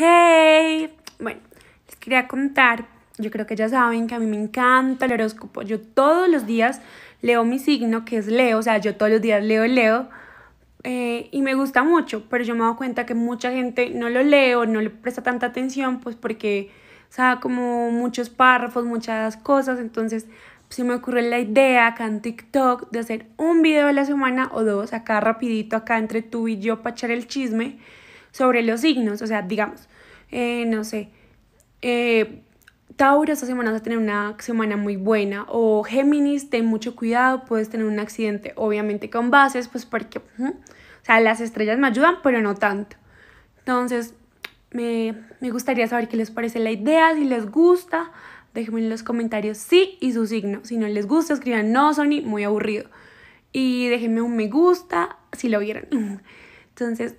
Hey, bueno, les quería contar, yo creo que ya saben que a mí me encanta el horóscopo, yo todos los días leo mi signo que es Leo, o sea, yo todos los días leo Leo eh, y me gusta mucho, pero yo me doy cuenta que mucha gente no lo leo, no le presta tanta atención, pues porque, o como muchos párrafos, muchas cosas, entonces se me ocurre la idea acá en TikTok de hacer un video a la semana o dos acá rapidito, acá entre tú y yo para echar el chisme sobre los signos, o sea, digamos, eh, no sé, eh, Tauro, esta semana vas a tener una semana muy buena. O Géminis, ten mucho cuidado, puedes tener un accidente, obviamente con bases, pues porque, o sea, las estrellas me ayudan, pero no tanto. Entonces, me, gustaría saber qué les parece la idea, si les gusta, déjenme en los comentarios sí y su signo. Si no les gusta, escriban no, Sony, muy aburrido. Y déjenme un me gusta si lo vieron. Entonces,